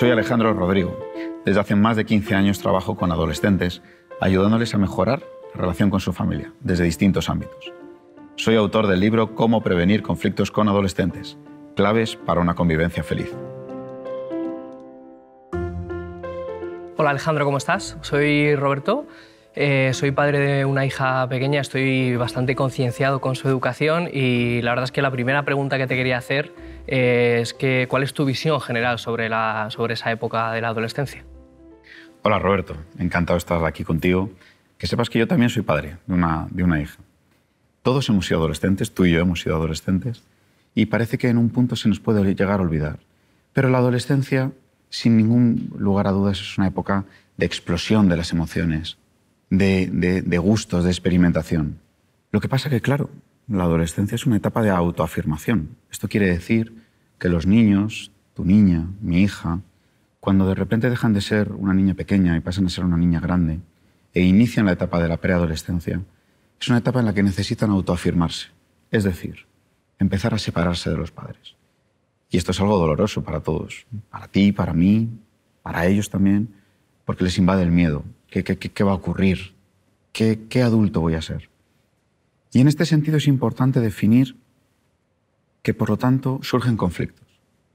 Soy Alejandro Rodrigo. Desde hace más de 15 años trabajo con adolescentes, ayudándoles a mejorar la relación con su familia desde distintos ámbitos. Soy autor del libro Cómo prevenir conflictos con adolescentes, claves para una convivencia feliz. Hola Alejandro, ¿cómo estás? Soy Roberto. Eh, soy padre de una hija pequeña, estoy bastante concienciado con su educación y la verdad es que la primera pregunta que te quería hacer eh, es ¿cuál es tu visión general sobre, la, sobre esa época de la adolescencia? Hola Roberto, encantado de estar aquí contigo. Que sepas que yo también soy padre de una, de una hija. Todos hemos sido adolescentes, tú y yo hemos sido adolescentes, y parece que en un punto se nos puede llegar a olvidar. Pero la adolescencia, sin ningún lugar a dudas, es una época de explosión de las emociones, de, gustos, de experimentación. Lo que pasa que, claro, la adolescencia es una etapa de autoafirmación. Esto quiere decir que los niños, tu niña, mi hija, cuando de repente dejan de ser una niña pequeña y pasan a ser una niña grande e inician la etapa de la preadolescencia, es una etapa en la que necesitan autoafirmarse, es decir, empezar a separarse de los padres. Y esto es algo doloroso para todos, para ti, para mí, para ellos también, porque les invade el miedo, ¿Qué, va a ocurrir? ¿Qué, ¿Qué adulto voy a ser? Y en este sentido es importante definir que, por lo tanto, surgen conflictos.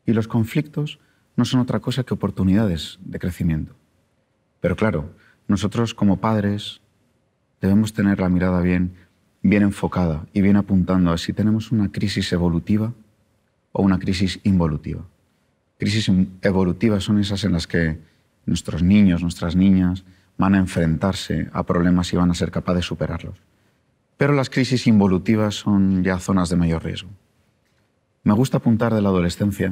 Y los conflictos no son otra cosa que oportunidades de crecimiento. Pero claro, nosotros como padres debemos tener la mirada bien, bien enfocada y bien apuntando a si tenemos una crisis evolutiva o una crisis involutiva. Crisis em-, evolutivas son esas en las que nuestros niños, nuestras niñas, van a enfrentarse a problemas y van a ser capaces de superarlos. Pero las crisis involutivas son ya zonas de mayor riesgo. Me gusta apuntar de la adolescencia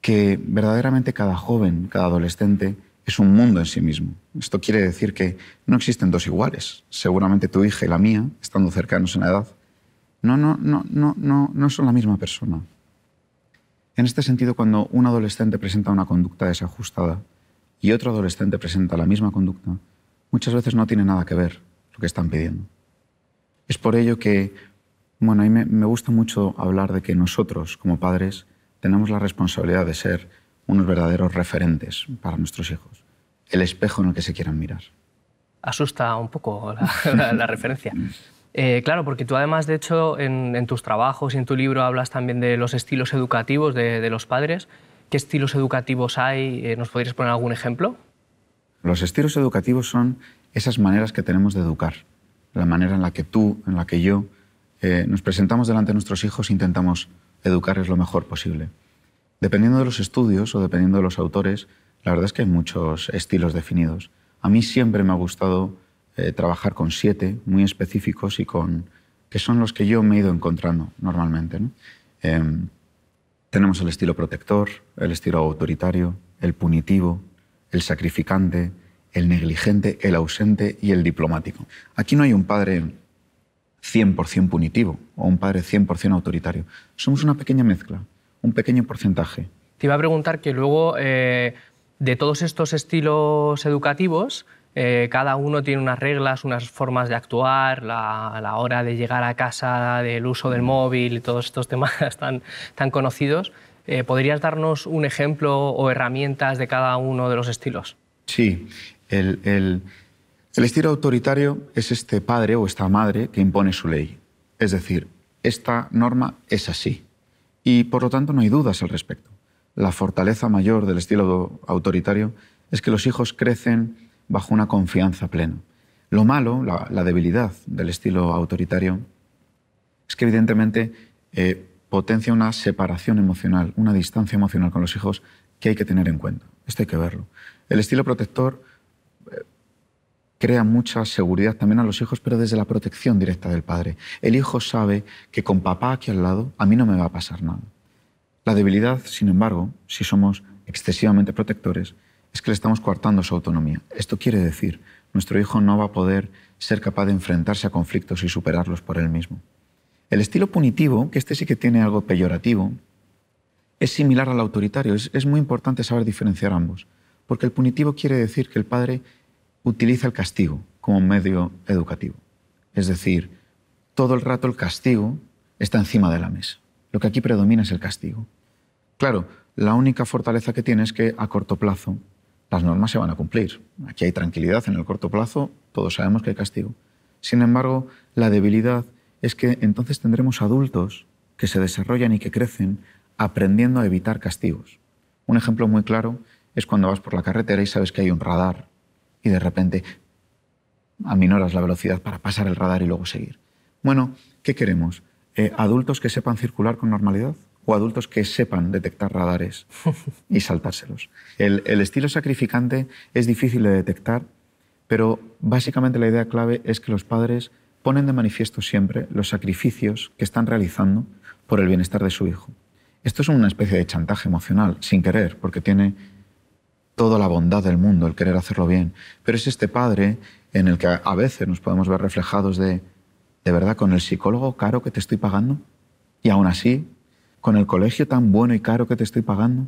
que verdaderamente cada joven, cada adolescente, es un mundo en sí mismo. Esto quiere decir que no existen dos iguales. Seguramente tu hija y la mía, estando cercanos en la edad, no, no, no, no, no, no son la misma persona. En este sentido, cuando un adolescente presenta una conducta desajustada y otro adolescente presenta la misma conducta, muchas veces no tiene nada que ver lo que están pidiendo. Es por ello que, bueno, a mí me, gusta mucho hablar de que nosotros, como padres, tenemos la responsabilidad de ser unos verdaderos referentes para nuestros hijos, el espejo en el que se quieran mirar. Asusta un poco la, referencia. Eh, claro, porque tú además, de hecho, en, tus trabajos y en tu libro hablas también de los estilos educativos de los padres. ¿Qué estilos educativos hay? Eh, ¿Nos podrías poner algún ejemplo? Los estilos educativos son esas maneras que tenemos de educar, la manera en la que tú, en la que yo, eh, nos presentamos delante de nuestros hijos e intentamos educarles lo mejor posible. Dependiendo de los estudios o dependiendo de los autores, la verdad es que hay muchos estilos definidos. A mí siempre me ha gustado eh, trabajar con siete muy específicos y con que son los que yo me he ido encontrando normalmente. Em, tenemos el estilo protector, el estilo autoritario, el punitivo, el sacrificante, el negligente, el ausente y el diplomático. Aquí no hay un padre 100% punitivo o un padre 100% autoritario. Somos una pequeña mezcla, un pequeño porcentaje. Te iba a preguntar que luego, eh, de todos estos estilos educativos, eh, cada uno tiene unas reglas, unas formas de actuar, la, la hora de llegar a casa, del uso del mm. móvil y todos estos temas tan conocidos. Eh, ¿Podrías darnos un ejemplo o herramientas de cada uno de los estilos? Sí, el, estilo autoritario es este padre o esta madre que impone su ley. Es decir, esta norma es así. Y por lo tanto no hay dudas al respecto. La fortaleza mayor del estilo autoritario es que los hijos crecen bajo una confianza plena. Lo malo, la, debilidad del estilo autoritario, es que evidentemente eh, potencia una separación emocional, una distancia emocional con los hijos que hay que tener en cuenta. Esto hay que verlo. El estilo protector eh, crea mucha seguridad también a los hijos, pero desde la protección directa del padre. El hijo sabe que con papá aquí al lado a mí no me va a pasar nada. La debilidad, sin embargo, si somos excesivamente protectores, es que le estamos coartando su autonomía. Esto quiere decir, nuestro hijo no va a poder ser capaz de enfrentarse a conflictos y superarlos por él mismo. El estilo punitivo, que este sí que tiene algo peyorativo, es similar al autoritario. Es, muy importante saber diferenciar ambos, porque el punitivo quiere decir que el padre utiliza el castigo como medio educativo. Es decir, todo el rato el castigo está encima de la mesa. Lo que aquí predomina es el castigo. Claro, la única fortaleza que tiene es que a corto plazo las normas se van a cumplir. Aquí hay tranquilidad en el corto plazo, todos sabemos que hay castigo. Sin embargo, la debilidad es que entonces tendremos adultos que se desarrollan y que crecen aprendiendo a evitar castigos. Un ejemplo muy claro es cuando vas por la carretera y sabes que hay un radar y de repente aminoras la velocidad para pasar el radar y luego seguir. Bueno, ¿qué queremos? Eh, ¿Adultos que sepan circular con normalidad? o adultos que sepan detectar radares y saltárselos. el, estilo sacrificante es difícil de detectar, pero básicamente la idea clave es que los padres ponen de manifiesto siempre los sacrificios que están realizando por el bienestar de su hijo. Esto es una especie de chantaje emocional, sin querer, porque tiene toda la bondad del mundo el querer hacerlo bien. Pero es este padre en el que a veces nos podemos ver reflejados de, de verdad, con el psicólogo caro que te estoy pagando y aún así, con el colegio tan bueno y caro que te estoy pagando.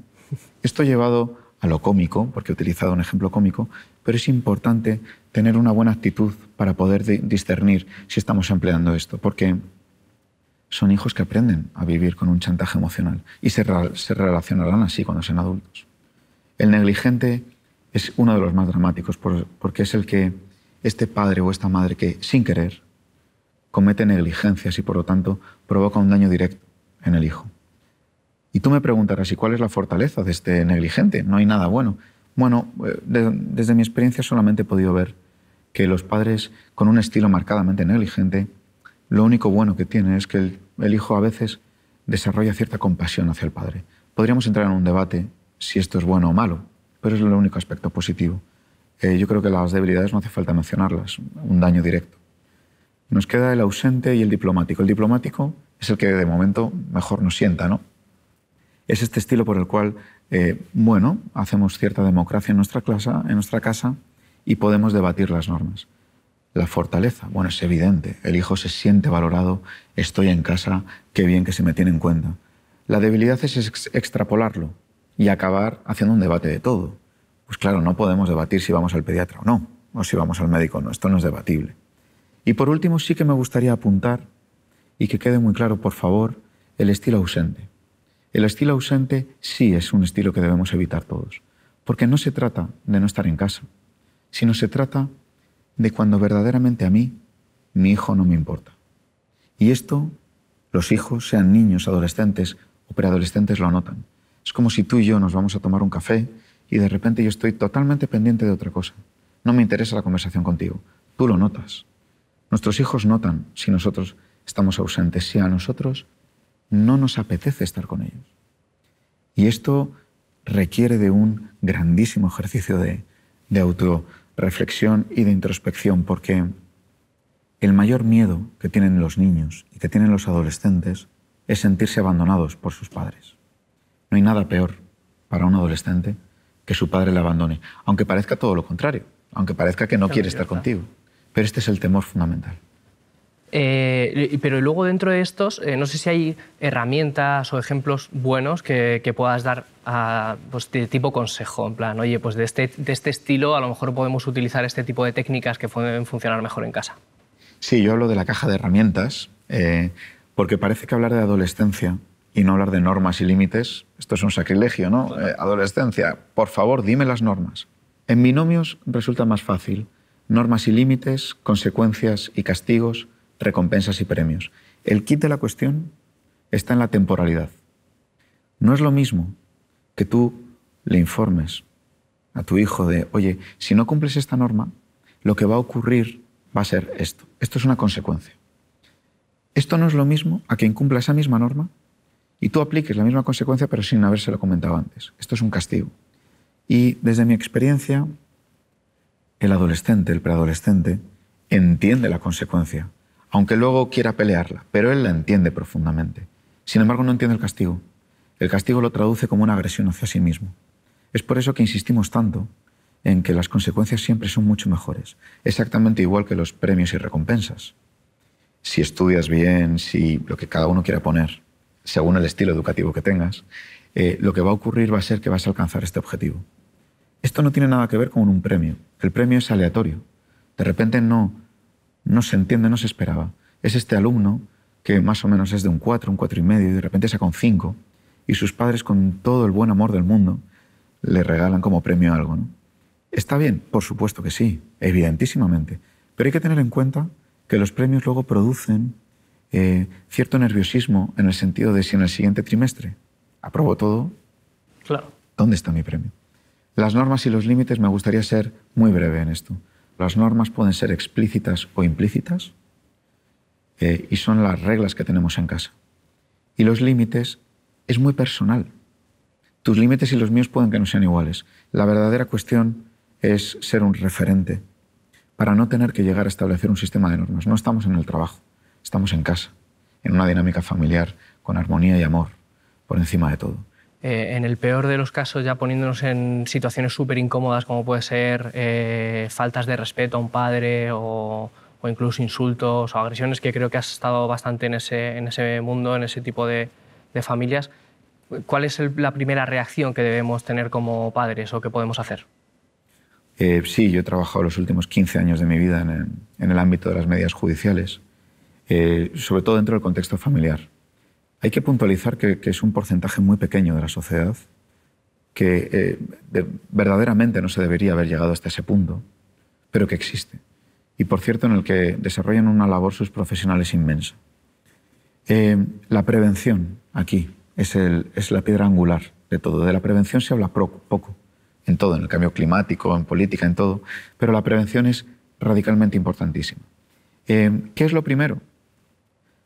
Esto llevado a lo cómico, porque he utilizado un ejemplo cómico, pero es importante tener una buena actitud para poder discernir si estamos empleando esto, porque son hijos que aprenden a vivir con un chantaje emocional y se, relacionarán así cuando sean adultos. El negligente es uno de los más dramáticos porque es el que este padre o esta madre que, sin querer, comete negligencias y por lo tanto provoca un daño directo en el hijo. Y tú me preguntarás, ¿y cuál es la fortaleza de este negligente? No hay nada bueno. Bueno, eh, desde mi experiencia solamente he podido ver que los padres, con un estilo marcadamente negligente, lo único bueno que tiene es que el, hijo a veces desarrolla cierta compasión hacia el padre. Podríamos entrar en un debate si esto es bueno o malo, pero es el único aspecto positivo. Eh, yo creo que las debilidades no hace falta mencionarlas, un daño directo. Nos queda el ausente y el diplomático. El diplomático es el que de momento mejor nos sienta, ¿no? Es este estilo por el cual, eh, bueno, hacemos cierta democracia en nuestra, clase, en nuestra casa y podemos debatir las normas. La fortaleza, bueno, es evidente, el hijo se siente valorado, estoy en casa, qué bien que se me tiene en cuenta. La debilidad es extrapolarlo y acabar haciendo un debate de todo. Pues claro, no podemos debatir si vamos al pediatra o no, o si vamos al médico o no, esto no es debatible. Y por último, sí que me gustaría apuntar y que quede muy claro, por favor, el estilo ausente. El estilo ausente sí es un estilo que debemos evitar todos, porque no se trata de no estar en casa, sino se trata de cuando verdaderamente a mí mi hijo no me importa. Y esto, los hijos, sean niños, adolescentes o preadolescentes, lo notan. Es como si tú y yo nos vamos a tomar un café y de repente yo estoy totalmente pendiente de otra cosa. No me interesa la conversación contigo. Tú lo notas. Nuestros hijos notan si nosotros estamos ausentes, si a nosotros no nos apetece estar con ellos. Y esto requiere de un grandísimo ejercicio de, de auto reflexión y de introspección, porque el mayor miedo que tienen los niños y que tienen los adolescentes es sentirse abandonados por sus padres. No hay nada peor para un adolescente que su padre le abandone, aunque parezca todo lo contrario, aunque parezca que no quiere estar contigo. Pero este es el temor fundamental. Eh, pero luego dentro de estos, eh, no sé si hay herramientas o ejemplos buenos que, puedas dar pues, de tipo consejo, en plan, oye, pues este, de este, estilo a lo mejor podemos utilizar este tipo de técnicas que pueden funcionar mejor en casa. Sí, yo hablo de la caja de herramientas, eh, porque parece que hablar de adolescencia y no hablar de normas y límites, esto es un sacrilegio, ¿no? adolescencia, por favor, dime las normas. En binomios resulta más fácil. Normas y límites, consecuencias y castigos recompensas y premios. El kit de la cuestión está en la temporalidad. No es lo mismo que tú le informes a tu hijo de, oye, si no cumples esta norma, lo que va a ocurrir va a ser esto. Esto es una consecuencia. Esto no es lo mismo a quien cumpla esa misma norma y tú apliques la misma consecuencia pero sin habérselo comentado antes. Esto es un castigo. Y desde mi experiencia, el adolescente, el preadolescente, entiende la consecuencia aunque luego quiera pelearla, pero él la entiende profundamente. Sin embargo, no entiende el castigo. El castigo lo traduce como una agresión hacia sí mismo. Es por eso que insistimos tanto en que las consecuencias siempre son mucho mejores, exactamente igual que los premios y recompensas. Si estudias bien, si lo que cada uno quiera poner, según el estilo educativo que tengas, eh, lo que va a ocurrir va a ser que vas a alcanzar este objetivo. Esto no tiene nada que ver con un premio. El premio es aleatorio. De repente no no se entiende, no se esperaba. Es este alumno que más o menos es de un 4, un cuatro y medio, y de repente saca un 5, y sus padres, con todo el buen amor del mundo, le regalan como premio algo. ¿Está bien? Por supuesto que sí, evidentísimamente. Pero hay que tener en cuenta que los premios luego producen eh, cierto nerviosismo en el sentido de si en el siguiente trimestre aprobó todo, claro. ¿dónde está mi premio? Las normas y los límites, me gustaría ser muy breve en esto. Las normas pueden ser explícitas o implícitas eh, y son las reglas que tenemos en casa. Y los límites es muy personal. Tus límites y los míos pueden que no sean iguales. La verdadera cuestión es ser un referente para no tener que llegar a establecer un sistema de normas. No estamos en el trabajo, estamos en casa, en una dinámica familiar, con armonía y amor, por encima de todo. Eh, en el peor de los casos, ya poniéndonos en situaciones súper incómodas, como puede ser eh, faltas de respeto a un padre o, incluso insultos o agresiones, que creo que has estado bastante en ese, mundo, en ese tipo de, familias. ¿Cuál es la primera reacción que debemos tener como padres o qué podemos hacer? Eh, sí, yo he trabajado los últimos 15 años de mi vida en el ámbito de las medidas judiciales, sobre todo dentro del contexto familiar. Hay que puntualizar que, es un porcentaje muy pequeño de la sociedad que eh, verdaderamente no se debería haber llegado hasta ese punto, pero que existe. Y por cierto, en el que desarrollan una labor sus profesionales inmensa. Eh, la prevención aquí es, la piedra angular de todo. De la prevención se habla poco, en todo, en el cambio climático, en política, en todo, pero la prevención es radicalmente importantísima. Eh, ¿Qué es lo primero?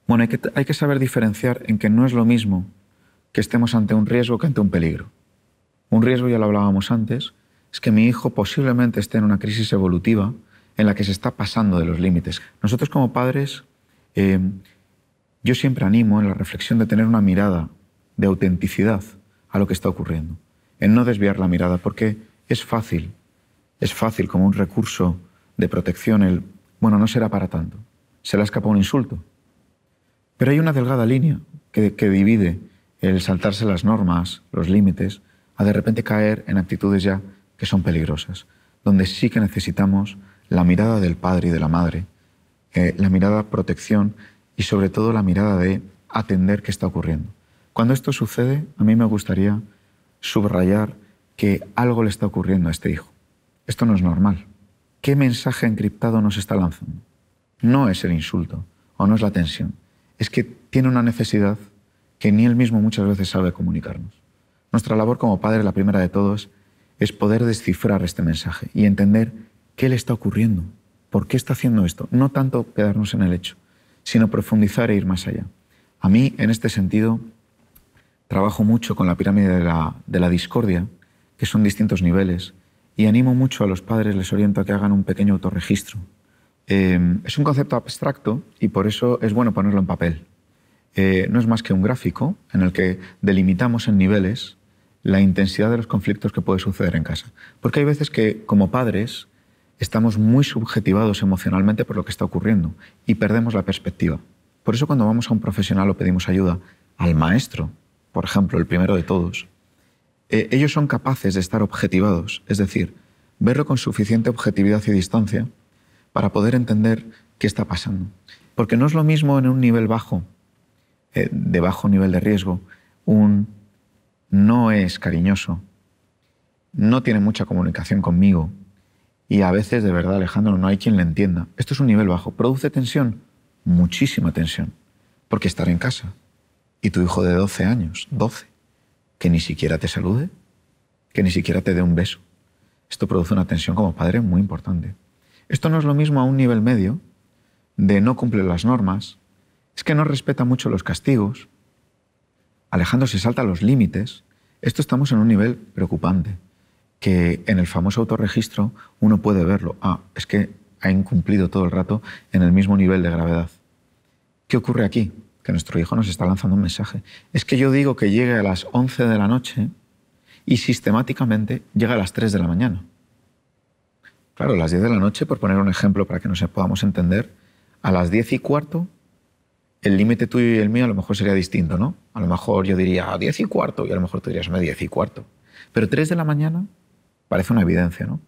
Bueno, hay que, saber diferenciar en que no es lo mismo que estemos ante un riesgo que ante un peligro. Un riesgo, ya lo hablábamos antes, es que mi hijo posiblemente esté en una crisis evolutiva en la que se está pasando de los límites. Nosotros como padres, em, yo siempre animo en la reflexión de tener una mirada de autenticidad a lo que está ocurriendo, en no desviar la mirada, porque es fácil, es fácil como un recurso de protección el, bueno, no será para tanto, se le escapa un insulto, pero hay una delgada línea que, divide el saltarse las normas, los límites, a de repente caer en actitudes ya que son peligrosas, donde sí que necesitamos la mirada del padre y de la madre, eh, la mirada protección y sobre todo la mirada de atender qué está ocurriendo. Cuando esto sucede, a mí me gustaría subrayar que algo le está ocurriendo a este hijo. Esto no es normal. ¿Qué mensaje encriptado nos está lanzando? No es el insulto o no es la tensión es que tiene una necesidad que ni él mismo muchas veces sabe comunicarnos. Nuestra labor como padre, la primera de todos, es poder descifrar este mensaje y entender qué le está ocurriendo, por qué está haciendo esto. No tanto quedarnos en el hecho, sino profundizar e ir más allá. A mí, en este sentido, trabajo mucho con la pirámide de la, de la discordia, que son distintos niveles, y animo mucho a los padres, les oriento a que hagan un pequeño autorregistro Em, es un concepto abstracto y por eso es bueno ponerlo en papel. Eh, no es más que un gráfico en el que delimitamos en niveles la intensidad de los conflictos que puede suceder en casa. Porque hay veces que, como padres, estamos muy subjetivados emocionalmente por lo que está ocurriendo y perdemos la perspectiva. Por eso cuando vamos a un profesional o pedimos ayuda al maestro, por ejemplo, el primero de todos, eh, ellos son capaces de estar objetivados, es decir, verlo con suficiente objetividad y distancia para poder entender qué está pasando. Porque no es lo mismo en un nivel bajo, eh, de bajo nivel de riesgo, un no es cariñoso, no tiene mucha comunicación conmigo y a veces, de verdad, Alejandro, no hay quien le entienda. Esto es un nivel bajo. ¿Produce tensión? Muchísima tensión. Porque estar en casa y tu hijo de 12 años, 12, que ni siquiera te salude, que ni siquiera te dé un beso. Esto produce una tensión como padre muy importante. Esto no es lo mismo a un nivel medio, de no cumple las normas, es que no respeta mucho los castigos, alejándose, salta los límites. Esto estamos en un nivel preocupante, que en el famoso autorregistro uno puede verlo. Ah, es que ha incumplido todo el rato en el mismo nivel de gravedad. ¿Qué ocurre aquí? Que nuestro hijo nos está lanzando un mensaje. Es que yo digo que llegue a las 11 de la noche y sistemáticamente llega a las 3 de la mañana. Claro, las 10 de la noche, por poner un ejemplo para que nos podamos entender, a las 10 y cuarto el límite tuyo y el mío a lo mejor sería distinto, ¿no? A lo mejor yo diría a ah, 10 y cuarto y a lo mejor tú dirías a 10 y cuarto. Pero 3 de la mañana parece una evidencia, ¿no?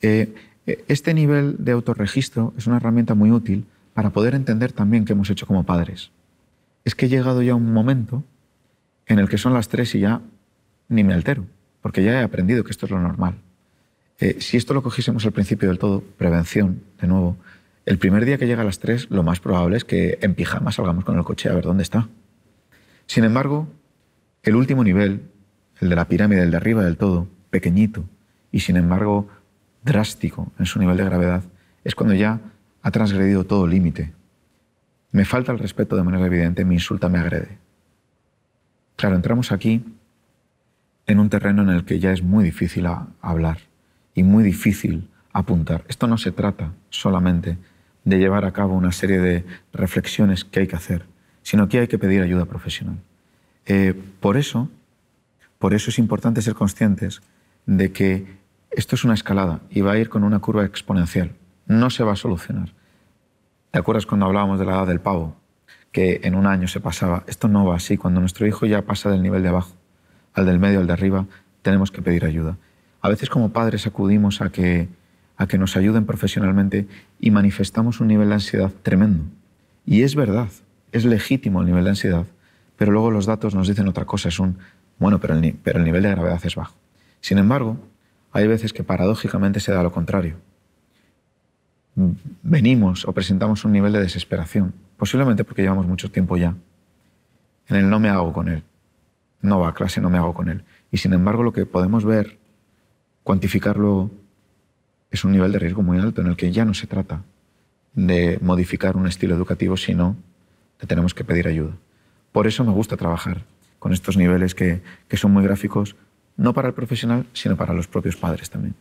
Eh, eh, este nivel de autorregistro es una herramienta muy útil para poder entender también qué hemos hecho como padres. Es que he llegado ya a un momento en el que son las 3 y ya ni me altero, porque ya he aprendido que esto es lo normal. Eh, si esto lo cogiésemos al principio del todo, prevención, de nuevo, el primer día que llega a las tres, lo más probable es que en pijama salgamos con el coche a ver dónde está. Sin embargo, el último nivel, el de la pirámide, el de arriba del todo, pequeñito y sin embargo drástico en su nivel de gravedad, es cuando ya ha transgredido todo límite. Me falta el respeto de manera evidente, me insulta, me agrede. Claro, entramos aquí en un terreno en el que ya es muy difícil hablar y muy difícil apuntar. Esto no se trata solamente de llevar a cabo una serie de reflexiones que hay que hacer, sino que hay que pedir ayuda profesional. Eh, por, eso, por eso es importante ser conscientes de que esto es una escalada y va a ir con una curva exponencial. No se va a solucionar. ¿Te acuerdas cuando hablábamos de la edad del pavo? Que en un año se pasaba. Esto no va así. Cuando nuestro hijo ya pasa del nivel de abajo al del medio, al de arriba, tenemos que pedir ayuda. A veces como padres acudimos a que, a que nos ayuden profesionalmente y manifestamos un nivel de ansiedad tremendo. Y es verdad, es legítimo el nivel de ansiedad, pero luego los datos nos dicen otra cosa, es un, bueno, pero el, pero el nivel de gravedad es bajo. Sin embargo, hay veces que paradójicamente se da lo contrario. Venimos o presentamos un nivel de desesperación, posiblemente porque llevamos mucho tiempo ya, en el no me hago con él, no va a clase, no me hago con él. Y sin embargo lo que podemos ver cuantificarlo es un nivel de riesgo muy alto en el que ya no se trata de modificar un estilo educativo, sino que tenemos que pedir ayuda. Por eso me gusta trabajar con estos niveles que, que son muy gráficos, no para el profesional, sino para los propios padres también.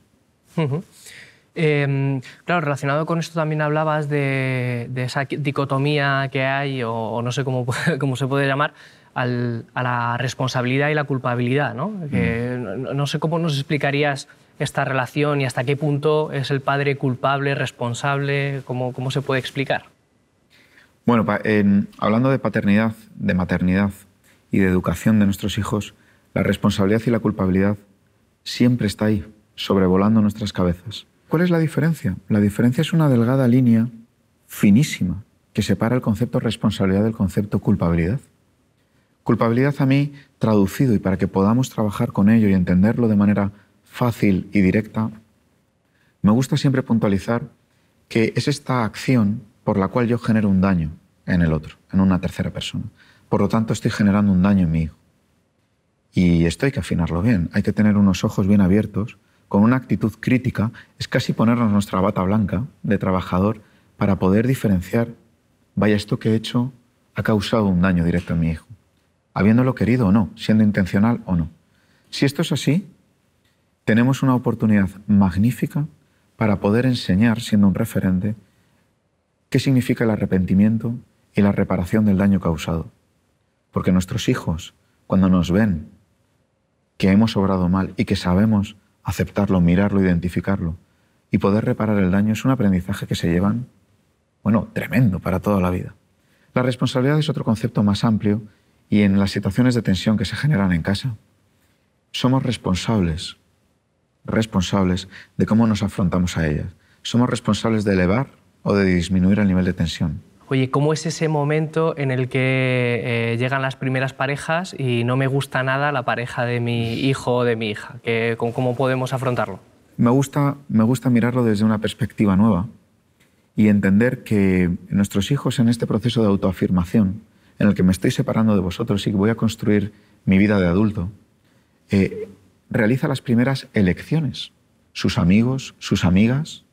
Em, claro, relacionado con esto también hablabas de, esa dicotomía que hay, o, o no sé cómo, cómo, se puede llamar, a la responsabilidad y la culpabilidad. Mm. ¿no? no, sé cómo nos explicarías esta relación y hasta qué punto es el padre culpable, responsable, cómo, cómo se puede explicar. Bueno, hablando de paternidad, de maternidad y de educación de nuestros hijos, la responsabilidad y la culpabilidad siempre está ahí, sobrevolando nuestras cabezas. ¿Cuál es la diferencia? La diferencia es una delgada línea finísima que separa el concepto responsabilidad del concepto culpabilidad. Culpabilidad a mí traducido y para que podamos trabajar con ello y entenderlo de manera fácil y directa, me gusta siempre puntualizar que es esta acción por la cual yo genero un daño en el otro, en una tercera persona. Por lo tanto, estoy generando un daño en mi hijo. Y esto hay que afinarlo bien, hay que tener unos ojos bien abiertos, con una actitud crítica, es casi ponernos nuestra bata blanca de trabajador para poder diferenciar, vaya, esto que he hecho ha causado un daño directo en mi hijo habiéndolo querido o no, siendo intencional o no. Si esto es así, tenemos una oportunidad magnífica para poder enseñar, siendo un referente, qué significa el arrepentimiento y la reparación del daño causado. Porque nuestros hijos, cuando nos ven que hemos obrado mal y que sabemos aceptarlo, mirarlo, identificarlo y poder reparar el daño, es un aprendizaje que se llevan, bueno, tremendo para toda la vida. La responsabilidad es otro concepto más amplio y en las situaciones de tensión que se generan en casa, somos responsables, responsables de cómo nos afrontamos a ellas. Somos responsables de elevar o de disminuir el nivel de tensión. Oye, ¿cómo es ese momento en el que eh, llegan las primeras parejas y no me gusta nada la pareja de mi hijo o de mi hija? con ¿Cómo podemos afrontarlo? Me gusta, me gusta mirarlo desde una perspectiva nueva y entender que nuestros hijos en este proceso de autoafirmación en el que me estoy separando de vosotros y que voy a construir mi vida de adulto, eh, realiza las primeras elecciones. Sus amigos, sus amigas,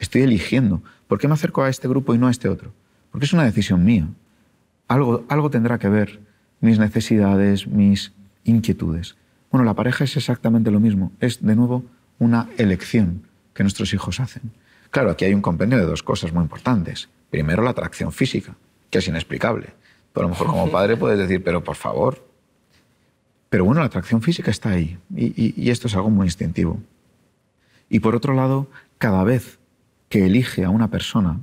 estoy eligiendo. ¿Por qué me acerco a este grupo y no a este otro? Porque es una decisión mía. Algo, algo tendrá que ver mis necesidades, mis inquietudes. Bueno, la pareja es exactamente lo mismo. Es, de nuevo, una elección que nuestros hijos hacen. Claro, aquí hay un compendio de dos cosas muy importantes. Primero, la atracción física, que es inexplicable. Pero a lo mejor como padre puedes decir, pero por favor. Pero bueno, la atracción física está ahí y, y esto es algo muy instintivo. Y por otro lado, cada vez que elige a una persona,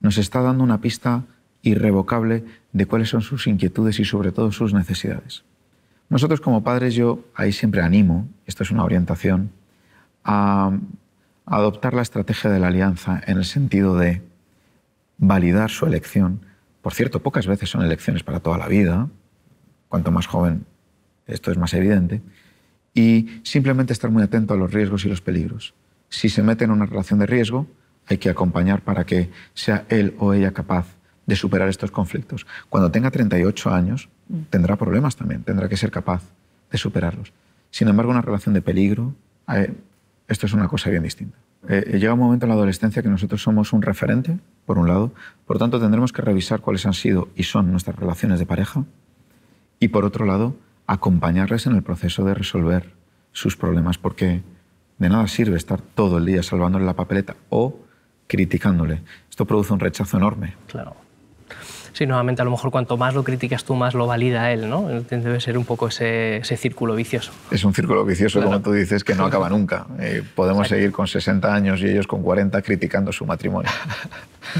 nos está dando una pista irrevocable de cuáles son sus inquietudes y sobre todo sus necesidades. Nosotros como padres yo ahí siempre animo, esto es una orientación, a adoptar la estrategia de la alianza en el sentido de validar su elección, por cierto, pocas veces son elecciones para toda la vida. Cuanto más joven, esto es más evidente. Y simplemente estar muy atento a los riesgos y los peligros. Si se mete en una relación de riesgo, hay que acompañar para que sea él o ella capaz de superar estos conflictos. Cuando tenga 38 años, mm. tendrá problemas también, tendrá que ser capaz de superarlos. Sin embargo, una relación de peligro, eh, esto es una cosa bien distinta. Eh, llega un momento en la adolescencia que nosotros somos un referente, por un lado, por tanto tendremos que revisar cuáles han sido y son nuestras relaciones de pareja y por otro lado, acompañarles en el proceso de resolver sus problemas, porque de nada sirve estar todo el día salvándole la papeleta o criticándole. Esto produce un rechazo enorme. Claro. Sí, nuevamente, a lo mejor cuanto más lo criticas tú, más lo valida él, ¿no? Debe ser un poco ese, círculo vicioso. Es un círculo vicioso, como tú dices, que no acaba nunca. Eh, podemos seguir con 60 años y ellos con 40 criticando su matrimonio.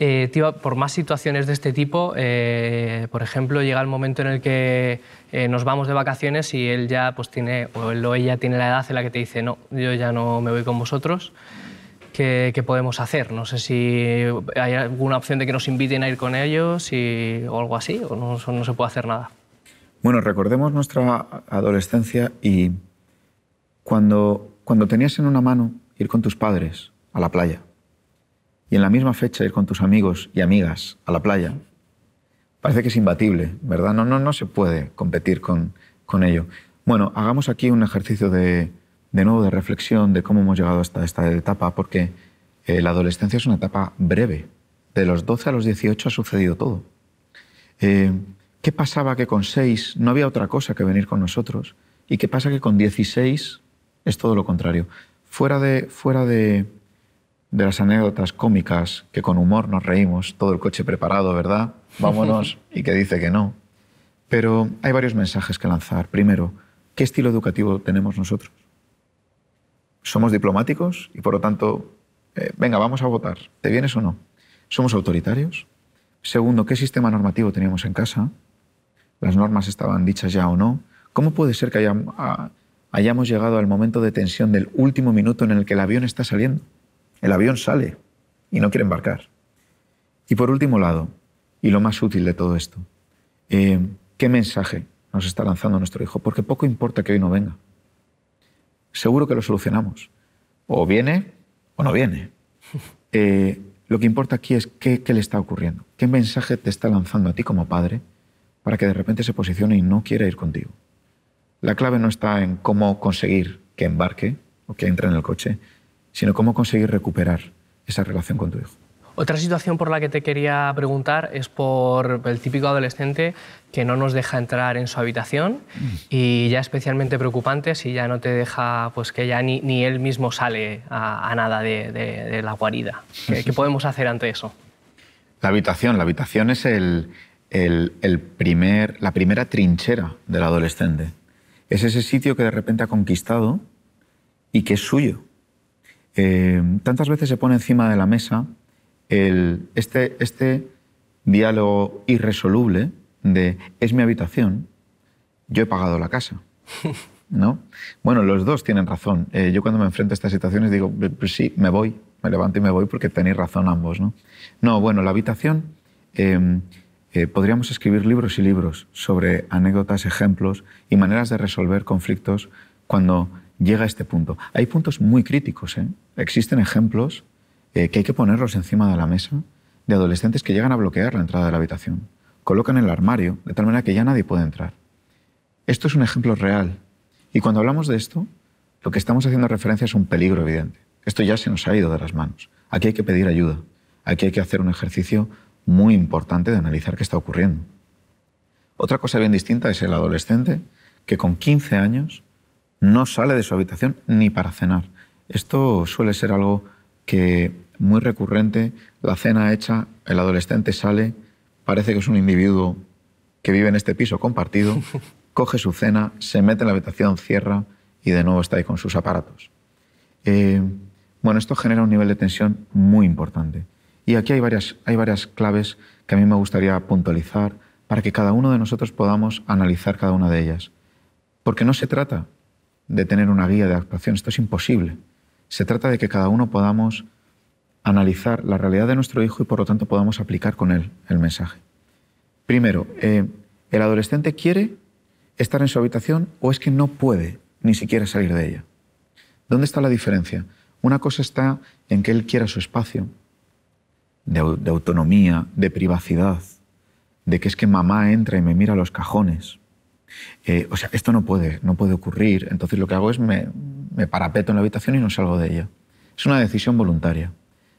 Eh, tío, por más situaciones de este tipo, eh, por ejemplo, llega el momento en el que nos vamos de vacaciones y él ya pues tiene, o o ella tiene la edad en la que te dice, no, yo ya no me voy con vosotros que, podemos hacer. No sé si hay alguna opción de que nos inviten a ir con ellos o algo así, o no, se puede hacer nada. Bueno, recordemos nuestra adolescencia y cuando, cuando tenías en una mano ir con tus padres a la playa y en la misma fecha ir con tus amigos y amigas a la playa, parece que es imbatible, ¿verdad? No, no, no se puede competir con, con ello. Bueno, hagamos aquí un ejercicio de, de nuevo de reflexión de cómo hemos llegado hasta esta etapa, porque eh, la adolescencia es una etapa breve. De los 12 a los 18 ha sucedido todo. Eh, ¿Qué pasaba que con 6 no había otra cosa que venir con nosotros? ¿Y qué pasa que con 16 es todo lo contrario? Fuera de, fuera de las anécdotas cómicas, que con humor nos reímos, todo el coche preparado, ¿verdad? Vámonos, y que dice que no. Pero hay varios mensajes que lanzar. Primero, ¿qué estilo educativo tenemos nosotros? somos diplomáticos y por lo tanto, eh, venga, vamos a votar, ¿te vienes o no? Somos autoritarios. Segundo, ¿qué sistema normativo teníamos en casa? ¿Las normas estaban dichas ya o no? ¿Cómo puede ser que hayamos, llegado al momento de tensión del último minuto en el que el avión está saliendo? El avión sale y no quiere embarcar. Y por último lado, y lo más útil de todo esto, eh, ¿qué mensaje nos está lanzando nuestro hijo? Porque poco importa que hoy no venga seguro que lo solucionamos. O viene o no viene. Eh, lo que importa aquí es qué, qué, le está ocurriendo, qué mensaje te está lanzando a ti como padre para que de repente se posicione y no quiera ir contigo. La clave no está en cómo conseguir que embarque o que entre en el coche, sino cómo conseguir recuperar esa relación con tu hijo. Otra situación por la que te quería preguntar es por el típico adolescente que no nos deja entrar en su habitación mm. y ya especialmente preocupante si ya no te deja, pues que ya ni, ni él mismo sale a, nada de, de, la guarida. ¿Qué, podemos hacer ante eso? La habitación, la habitación es el, el, primer, la primera trinchera del adolescente. Es ese sitio que de repente ha conquistado y que es suyo. Eh, tantas veces se pone encima de la mesa el, este, este, diálogo irresoluble de es mi habitación, yo he pagado la casa. ¿No? Bueno, los dos tienen razón. Eh, yo cuando me enfrento a estas situaciones digo, pues, pues sí, me voy, me levanto y me voy porque tenéis razón ambos. No, no bueno, la habitación, em, eh, podríamos escribir libros y libros sobre anécdotas, ejemplos y maneras de resolver conflictos cuando llega a este punto. Hay puntos muy críticos. ¿eh? Existen ejemplos eh, que hay que ponerlos encima de la mesa de adolescentes que llegan a bloquear la entrada de la habitación. Colocan el armario de tal manera que ya nadie puede entrar. Esto es un ejemplo real. Y cuando hablamos de esto, lo que estamos haciendo referencia es un peligro evidente. Esto ya se nos ha ido de las manos. Aquí hay que pedir ayuda. Aquí hay que hacer un ejercicio muy importante de analizar qué está ocurriendo. Otra cosa bien distinta es el adolescente que con 15 años no sale de su habitación ni para cenar. Esto suele ser algo que muy recurrente, la cena hecha, el adolescente sale, parece que es un individuo que vive en este piso compartido, coge su cena, se mete en la habitación, cierra y de nuevo está ahí con sus aparatos. Eh, bueno, esto genera un nivel de tensión muy importante. Y aquí varias, hay varias claves que a mí me gustaría puntualizar para que cada uno de nosotros podamos analizar cada una de ellas. Porque no se trata de tener una guía de actuación, esto es imposible. Se trata de que cada uno podamos analizar la realidad de nuestro hijo y por lo tanto podamos aplicar con él el mensaje. Primero, eh, ¿el adolescente quiere estar en su habitación o es que no puede ni siquiera salir de ella? ¿Dónde está la diferencia? Una cosa está en que él quiera su espacio de, autonomía, de privacidad, de que es que mamá entra y me mira a los cajones. Eh, o sea, esto no puede, no puede ocurrir. Entonces lo que hago es me, me parapeto en la habitación y no salgo de ella. Es una decisión voluntaria.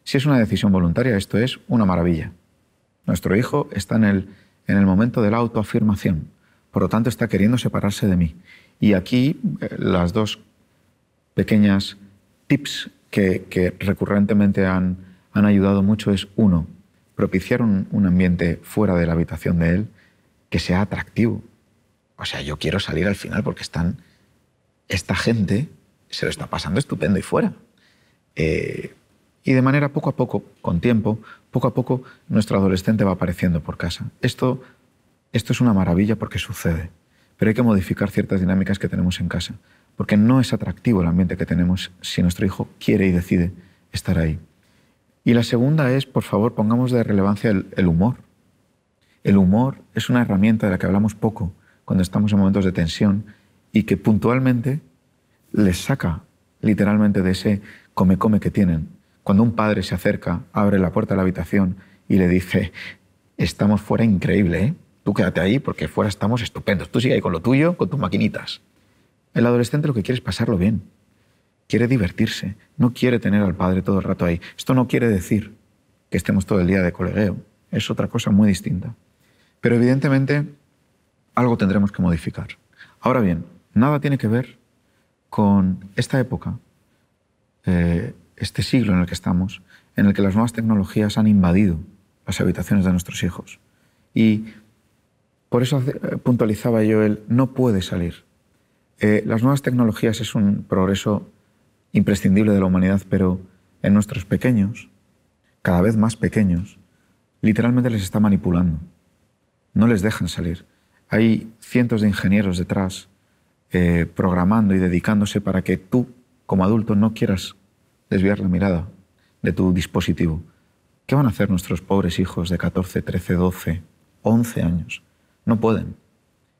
Si es una decisión voluntaria, esto es una maravilla. Nuestro hijo está en el, momento de la autoafirmación, por lo tanto está queriendo separarse de mí. Y aquí eh, las dos pequeñas tips que, recurrentemente han, ayudado mucho es, uno, propiciar un ambiente fuera de la habitación de él que sea atractivo. O sea, yo quiero salir al final porque están esta gente se lo está pasando estupendo y fuera. Eh, y de manera poco a poco, con tiempo, poco a poco nuestro adolescente va apareciendo por casa. Esto, esto es una maravilla porque sucede, pero hay que modificar ciertas dinámicas que tenemos en casa, porque no es atractivo el ambiente que tenemos si nuestro hijo quiere y decide estar ahí. Y la segunda es, por favor, pongamos de relevancia el humor. El humor es una herramienta de la que hablamos poco cuando estamos en momentos de tensión y que puntualmente les saca literalmente de ese come-come que tienen. Cuando un padre se acerca, abre la puerta de la habitación y le dice, estamos fuera increíble, ¿eh? tú quédate ahí porque fuera estamos estupendos, tú sigue ahí con lo tuyo, con tus maquinitas. El adolescente lo que quiere es pasarlo bien, quiere divertirse, no quiere tener al padre todo el rato ahí. Esto no quiere decir que estemos todo el día de colegueo, es otra cosa muy distinta. Pero evidentemente algo tendremos que modificar. Ahora bien, nada tiene que ver con esta época, eh, este siglo en el que estamos, en el que las nuevas tecnologías han invadido las habitaciones de nuestros hijos. Y por eso eh, puntualizaba yo el no puede salir. Eh, las nuevas tecnologías es un progreso imprescindible de la humanidad, pero en nuestros pequeños, cada vez más pequeños, literalmente les está manipulando. No les dejan salir. Hay cientos de ingenieros detrás eh, programando y dedicándose para que tú, como adulto, no quieras desviar la mirada de tu dispositivo. ¿Qué van a hacer nuestros pobres hijos de 14, 13, 12, 11 años? No pueden.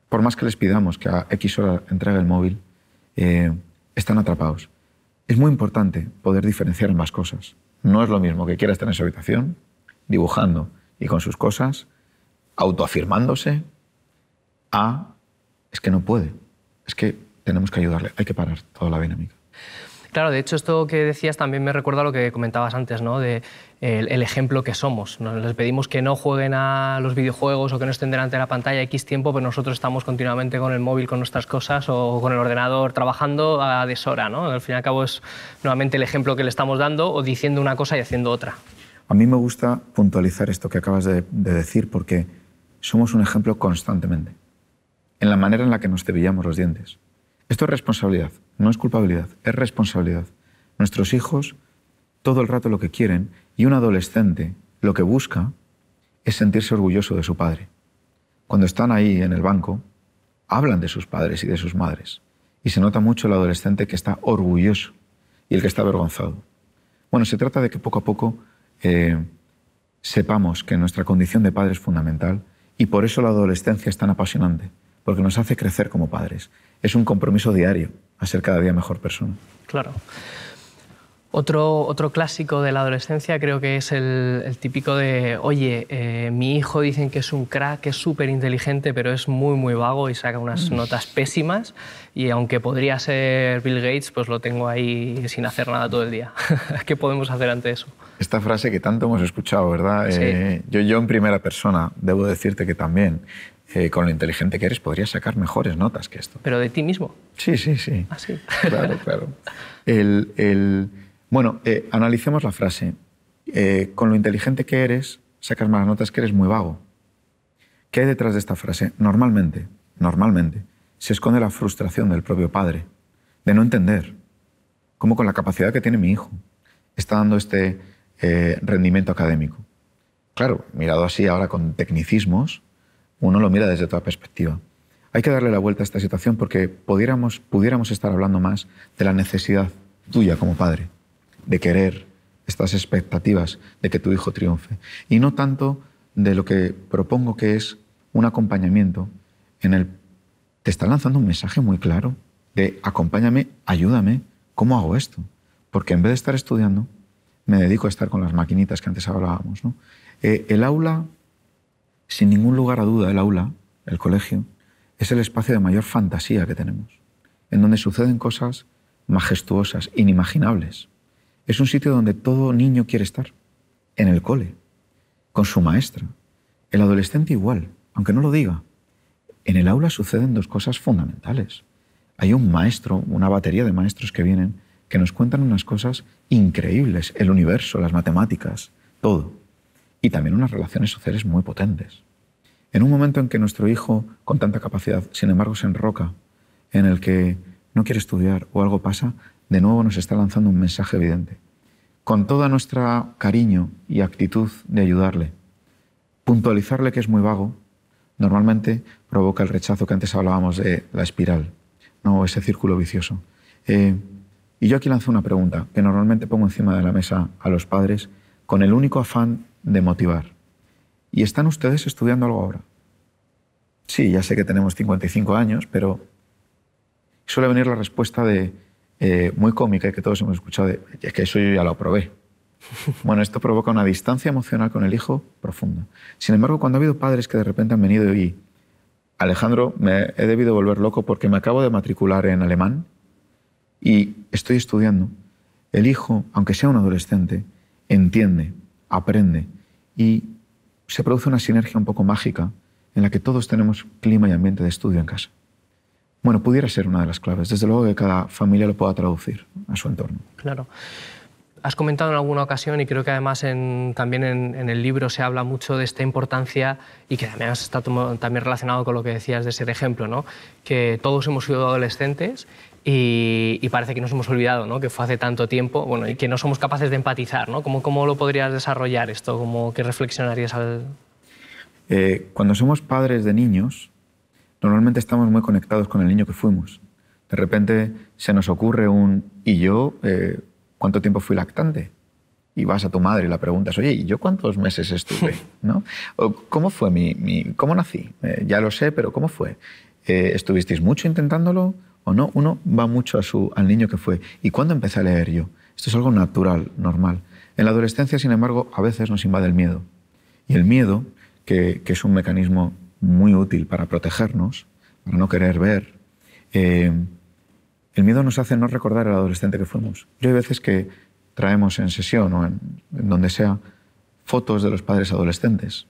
Por más que les pidamos que a X hora entregue el móvil, eh, están atrapados. Es muy importante poder diferenciar ambas cosas. No es lo mismo que quiera estar en su habitación, dibujando y con sus cosas, autoafirmándose, a es que no puede es que tenemos que ayudarle, hay que parar toda la dinámica. Claro, de hecho esto que decías también me recuerda a lo que comentabas antes, ¿no? De el, ejemplo que somos. les pedimos que no jueguen a los videojuegos o que no estén delante de la pantalla X tiempo, pero nosotros estamos continuamente con el móvil, con nuestras cosas o con el ordenador trabajando a deshora, ¿no? Al fin y al cabo es nuevamente el ejemplo que le estamos dando o diciendo una cosa y haciendo otra. A mí me gusta puntualizar esto que acabas de decir porque somos un ejemplo constantemente en la manera en la que nos cepillamos los dientes. Esto es responsabilidad, no es culpabilidad, es responsabilidad. Nuestros hijos todo el rato lo que quieren y un adolescente lo que busca es sentirse orgulloso de su padre. Cuando están ahí en el banco, hablan de sus padres y de sus madres. Y se nota mucho el adolescente que está orgulloso y el que está avergonzado. Bueno, se trata de que poco a poco eh, sepamos que nuestra condición de padre es fundamental y por eso la adolescencia es tan apasionante porque nos hace crecer como padres. Es un compromiso diario a ser cada día mejor persona. Claro. Otro, otro clásico de la adolescencia creo que es el, típico de, oye, eh, mi hijo dicen que es un crack, es súper inteligente, pero es muy, muy vago y saca unas mm. notas pésimas. Y aunque podría ser Bill Gates, pues lo tengo ahí sin hacer nada todo el día. ¿Qué podemos hacer ante eso? Esta frase que tanto hemos escuchado, ¿verdad? Eh, yo, yo en primera persona, debo decirte que también. Eh, con lo inteligente que eres, podrías sacar mejores notas que esto. Pero de ti mismo. Sí, sí, sí. Ah, Claro, claro. El, Bueno, eh, analicemos la frase. Eh, con lo inteligente que eres, sacas malas notas que eres muy vago. ¿Qué hay detrás de esta frase? Normalmente, normalmente, se esconde la frustración del propio padre, de no entender cómo con la capacidad que tiene mi hijo está dando este rendimiento académico. Claro, mirado así ahora con tecnicismos, uno lo mira desde toda perspectiva. Hay que darle la vuelta a esta situación porque pudiéramos, pudiéramos estar hablando más de la necesidad tuya como padre, de querer estas expectativas de que tu hijo triunfe, y no tanto de lo que propongo que es un acompañamiento en el... Te está lanzando un mensaje muy claro de acompáñame, ayúdame, ¿cómo hago esto? Porque en vez de estar estudiando, me dedico a estar con las maquinitas que antes hablábamos. Eh, el aula sin ningún lugar a duda, el aula, el colegio, es el espacio de mayor fantasía que tenemos, en donde suceden cosas majestuosas, inimaginables. Es un sitio donde todo niño quiere estar, en el cole, con su maestra. El adolescente igual, aunque no lo diga. En el aula suceden dos cosas fundamentales. Hay un maestro, una batería de maestros que vienen, que nos cuentan unas cosas increíbles, el universo, las matemáticas, todo y también unas relaciones sociales muy potentes. En un momento en que nuestro hijo, con tanta capacidad, sin embargo, se enroca, en el que no quiere estudiar o algo pasa, de nuevo nos está lanzando un mensaje evidente. Con toda nuestra cariño y actitud de ayudarle, puntualizarle que es muy vago, normalmente provoca el rechazo que antes hablábamos de la espiral, no ese círculo vicioso. Eh, y yo aquí lanzo una pregunta que normalmente pongo encima de la mesa a los padres con el único afán de motivar. Y están ustedes estudiando algo ahora. Sí, ya sé que tenemos 55 años, pero suele venir la respuesta de, eh, muy cómica y que todos hemos escuchado, de, es que eso yo ya lo probé. Bueno, esto provoca una distancia emocional con el hijo profunda. Sin embargo, cuando ha habido padres que de repente han venido y, Alejandro, me he debido volver loco porque me acabo de matricular en alemán y estoy estudiando, el hijo, aunque sea un adolescente, entiende aprende y se produce una sinergia un poco mágica en la que todos tenemos clima y ambiente de estudio en casa. Bueno, pudiera ser una de las claves. Desde luego que cada familia lo pueda traducir a su entorno. Claro. Has comentado en alguna ocasión y creo que además también en, el libro se habla mucho de esta importancia y que además está también relacionado con lo que decías de ser ejemplo, ¿no? que todos hemos sido adolescentes y, parece que nos hemos olvidado, ¿no? que fue hace tanto tiempo, bueno, y que no somos capaces de empatizar. ¿no? ¿Cómo, cómo lo podrías desarrollar esto? ¿Cómo, ¿Qué reflexionarías al...? Eh, cuando somos padres de niños, normalmente estamos muy conectados con el niño que fuimos. De repente se nos ocurre un ¿y yo eh, cuánto tiempo fui lactante? Y vas a tu madre y la preguntas, oye, ¿y yo cuántos meses estuve? ¿No? ¿Cómo fue mi, cómo nací? Eh, ya lo sé, pero ¿cómo fue? ¿Estuvisteis mucho intentándolo? o no, uno va mucho al niño que fue. ¿Y cuándo empecé a leer yo? Esto es algo natural, normal. En la adolescencia, sin embargo, a veces nos invade el miedo. Y el miedo, que, es un mecanismo muy útil para protegernos, para no querer ver, eh, el miedo nos hace no recordar al adolescente que fuimos. Yo hay veces que traemos en sesión o en, donde sea fotos de los padres adolescentes.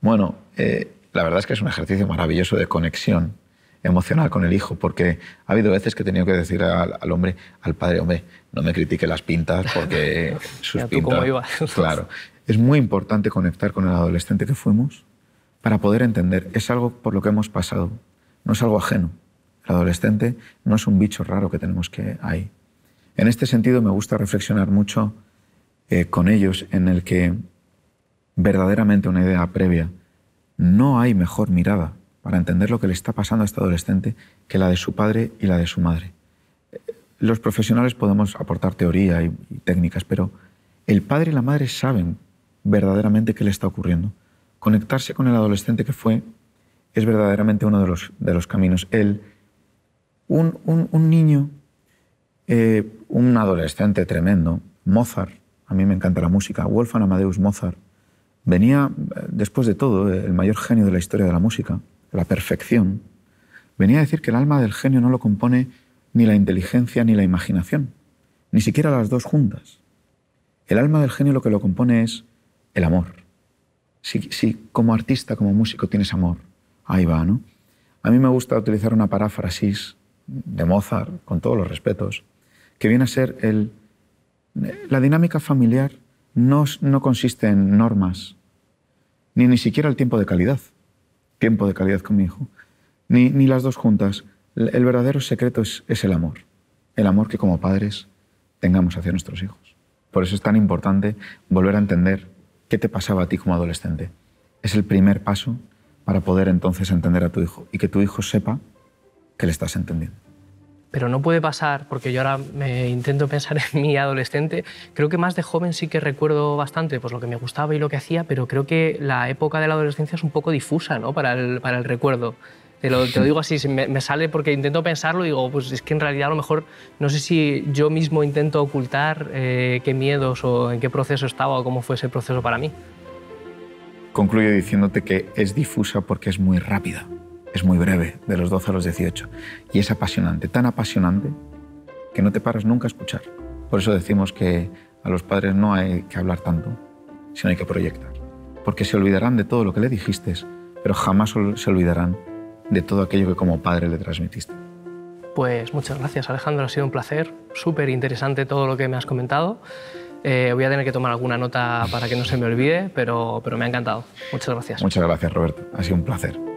Bueno, eh, la verdad es que es un ejercicio maravilloso de conexión emocional con el hijo, porque ha habido veces que he tenido que decir al, hombre, al padre, hombre, no me critique las pintas porque sus pintas... claro. Es muy importante conectar con el adolescente que fuimos para poder entender. Es algo por lo que hemos pasado, no es algo ajeno. El adolescente no es un bicho raro que tenemos que ahí. En este sentido me gusta reflexionar mucho eh, con ellos en el que verdaderamente una idea previa, no hay mejor mirada para entender lo que le está pasando a este adolescente que la de su padre y la de su madre. Los profesionales podemos aportar teoría y, técnicas, pero el padre y la madre saben verdaderamente qué le está ocurriendo. Conectarse con el adolescente que fue es verdaderamente uno de los, de los caminos. El, un, un, un niño, eh, un adolescente tremendo, Mozart, a mí me encanta la música, Wolfgang Amadeus Mozart, venía, eh, después de todo, el mayor genio de la historia de la música, la perfección, venía a decir que el alma del genio no lo compone ni la inteligencia ni la imaginación, ni siquiera las dos juntas. El alma del genio lo que lo compone es el amor. Si, si como artista, como músico tienes amor, ahí va, ¿no? A mí me gusta utilizar una paráfrasis de Mozart, con todos los respetos, que viene a ser el... La dinámica familiar no, no consiste en normas, ni ni siquiera el tiempo de calidad tiempo de calidad con mi hijo, ni, ni las dos juntas. El verdadero secreto es, el amor, el amor que como padres tengamos hacia nuestros hijos. Por eso es tan importante volver a entender qué te pasaba a ti como adolescente. Es el primer paso para poder entonces entender a tu hijo y que tu hijo sepa que le estás entendiendo pero no puede pasar, porque yo ahora me intento pensar en mi adolescente, creo que más de joven sí que recuerdo bastante pues, lo que me gustaba y lo que hacía, pero creo que la época de la adolescencia es un poco difusa para, el, recuerdo. Te lo, digo así, me, sale porque intento pensarlo y digo, pues es que en realidad a lo mejor no sé si yo mismo intento ocultar eh, qué miedos o en qué proceso estaba o cómo fue ese proceso para mí. Concluyo diciéndote que es difusa porque es muy rápida es muy breve, de los 12 a los 18. Y es apasionante, tan apasionante que no te paras nunca a escuchar. Por eso decimos que a los padres no hay que hablar tanto, sino hay que proyectar. Porque se olvidarán de todo lo que le dijiste, pero jamás se olvidarán de todo aquello que como padre le transmitiste. Pues muchas gracias Alejandro, ha sido un placer, súper interesante todo lo que me has comentado. Eh, voy a tener que tomar alguna nota para que no se me olvide, pero, pero me ha encantado. Muchas gracias. Muchas gracias Roberto, ha sido un placer.